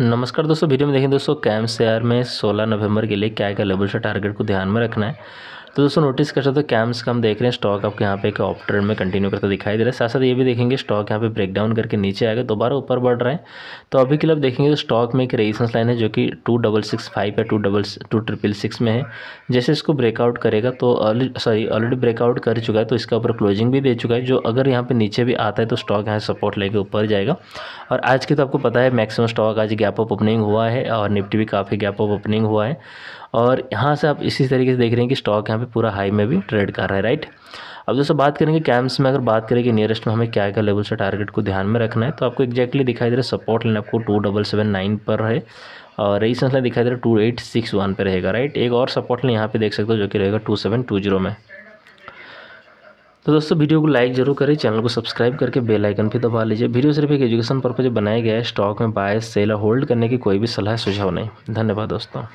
नमस्कार दोस्तों वीडियो में देखें दोस्तों कैम्प शेयर में 16 नवंबर के लिए क्या क्या लेवल से टारगेट को ध्यान में रखना है तो दोस्तों नोटिस कर सकते हो कैम्स का हम देख रहे हैं स्टॉक आपके यहाँ पे एक ऑप्टर में कंटिन्यू करता दिखाई दे रहा है साथ साथ ये भी देखेंगे स्टॉक यहाँ पे ब्रेकडाउन करके नीचे आएगा दोबारा ऊपर बढ़ रहे हैं तो अभी के लिए आप देखेंगे तो स्टॉक में एक रेजिस्टेंस लाइन है जो कि टू डबल सिक्स फाइव या two double two triple six में है जैसे इसको ब्रेकआउट करेगा तो सॉरी ऑलरेडी ब्रेकआउट कर चुका है तो इसका ऊपर क्लोजिंग भी दे चुका है जो अगर यहाँ पर नीचे भी आता है तो स्टॉक यहाँ सपोर्ट लेके ऊपर जाएगा और आज की तो आपको पता है मैक्सिमम स्टॉक आज गैप ऑफ ओपनिंग हुआ है और निफ्टी भी काफ़ी गैप ऑफ ओपनिंग हुआ है और यहाँ से आप इसी तरीके से देख रहे हैं कि स्टॉक यहाँ पे पूरा हाई में भी ट्रेड कर रहा है राइट अब दोस्तों बात करेंगे कैम्स में अगर बात करें कि नियरेस्ट में हमें क्या क्या लेवल से टारगेट को ध्यान में रखना है तो आपको एक्जैक्टली दिखाई दे रहा है सपोर्ट लेना आपको टू डबल सेवन नाइन पर है और रेजिस्टेंस लाइन दिखाई दे रहा है टू एट सिक्स वन पर रहेगा राइट एक और सपोर्ट लाइन यहाँ पे देख सकते हो जो कि रहेगा टू सेवन टू जीरो में तो दोस्तों वीडियो को लाइक जरूर करें चैनल को सब्सक्राइब करके बेल आइकन भी दबा लीजिए वीडियो सिर्फ एक एजुकेशन पर्पज बनाया गया है स्टॉक में बाय सेल और होल्ड करने की कोई भी सलाह सुझाव नहीं धन्यवाद दोस्तों